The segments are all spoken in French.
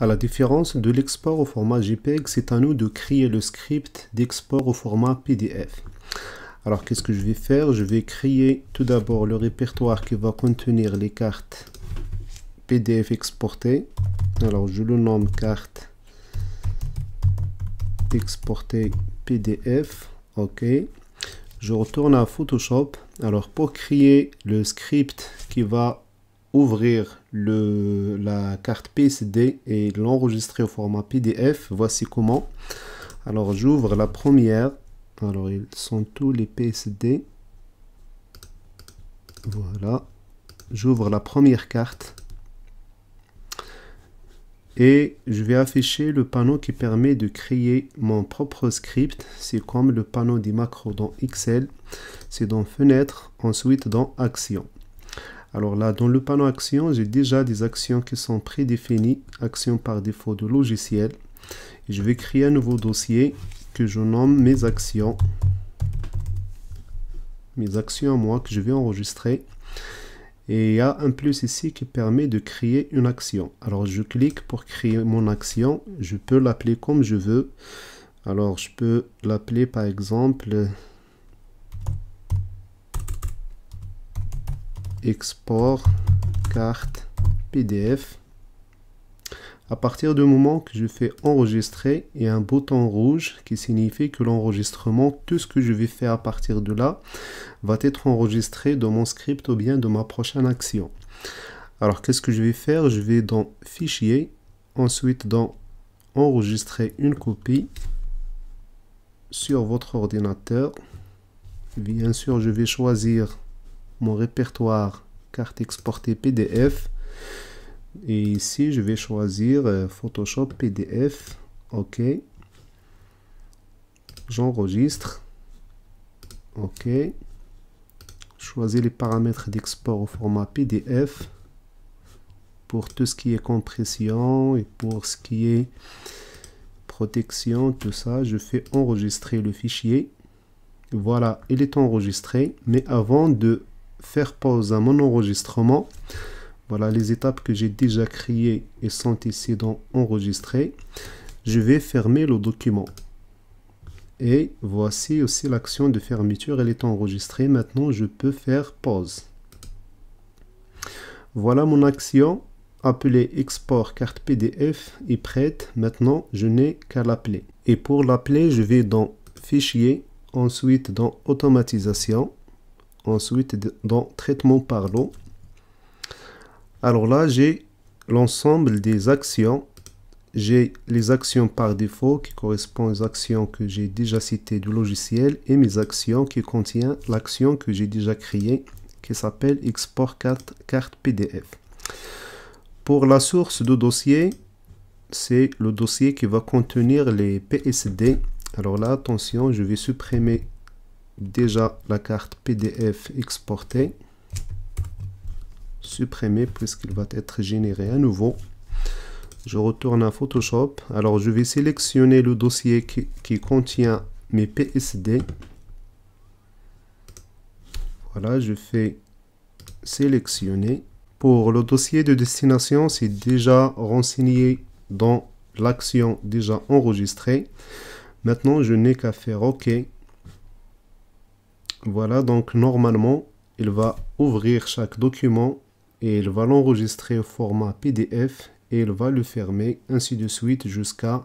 À la différence de l'export au format JPEG, c'est à nous de créer le script d'export au format PDF. Alors qu'est-ce que je vais faire Je vais créer tout d'abord le répertoire qui va contenir les cartes PDF exportées. Alors je le nomme carte exportée PDF. OK. Je retourne à Photoshop. Alors pour créer le script qui va ouvrir la carte PSD et l'enregistrer au format PDF. Voici comment. Alors j'ouvre la première. Alors ils sont tous les PSD. Voilà. J'ouvre la première carte. Et je vais afficher le panneau qui permet de créer mon propre script. C'est comme le panneau des macros dans Excel. C'est dans Fenêtre, ensuite dans Action. Alors là, dans le panneau actions, j'ai déjà des actions qui sont prédéfinies, actions par défaut de logiciel. Et je vais créer un nouveau dossier que je nomme mes actions. Mes actions, moi, que je vais enregistrer. Et il y a un plus ici qui permet de créer une action. Alors je clique pour créer mon action. Je peux l'appeler comme je veux. Alors je peux l'appeler par exemple export carte PDF. À partir du moment que je fais enregistrer, il y a un bouton rouge qui signifie que l'enregistrement, tout ce que je vais faire à partir de là, va être enregistré dans mon script ou bien dans ma prochaine action. Alors qu'est-ce que je vais faire Je vais dans Fichier, ensuite dans Enregistrer une copie sur votre ordinateur. Bien sûr, je vais choisir mon répertoire carte exportée PDF. Et ici, je vais choisir euh, Photoshop PDF. OK. J'enregistre. OK. Choisis les paramètres d'export au format PDF pour tout ce qui est compression et pour ce qui est protection, tout ça. Je fais enregistrer le fichier. Voilà, il est enregistré. Mais avant de faire pause à mon enregistrement. Voilà les étapes que j'ai déjà créées et sont ici dans enregistrer. Je vais fermer le document. Et voici aussi l'action de fermeture, elle est enregistrée. Maintenant, je peux faire pause. Voilà mon action appelée export carte PDF est prête. Maintenant, je n'ai qu'à l'appeler. Et pour l'appeler, je vais dans fichier, ensuite dans automatisation. Ensuite, dans traitement par lot alors là, j'ai l'ensemble des actions. J'ai les actions par défaut qui correspondent aux actions que j'ai déjà citées du logiciel et mes actions qui contient l'action que j'ai déjà créée qui s'appelle export carte, carte PDF. Pour la source de dossier, c'est le dossier qui va contenir les PSD. Alors là, attention, je vais supprimer déjà la carte PDF exportée, supprimer puisqu'il va être généré à nouveau. Je retourne à Photoshop. Alors je vais sélectionner le dossier qui, contient mes PSD. Voilà, je fais sélectionner. Pour le dossier de destination, c'est déjà renseigné dans l'action déjà enregistrée. Maintenant, je n'ai qu'à faire OK voilà, donc normalement, il va ouvrir chaque document et il va l'enregistrer au format PDF et il va le fermer ainsi de suite jusqu'à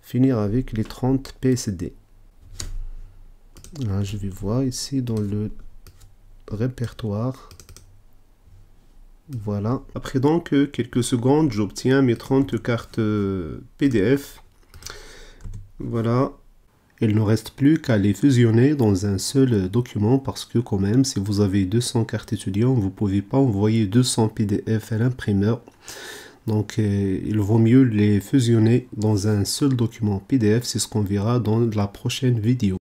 finir avec les 30 PSD. Là, je vais voir ici dans le répertoire. Voilà. Après donc euh, quelques secondes, j'obtiens mes 30 cartes euh, PDF. Voilà, il ne reste plus qu'à les fusionner dans un seul document parce que quand même, si vous avez 200 cartes étudiants, vous ne pouvez pas envoyer 200 PDF à l'imprimeur. Donc euh, il vaut mieux les fusionner dans un seul document PDF, c'est ce qu'on verra dans la prochaine vidéo.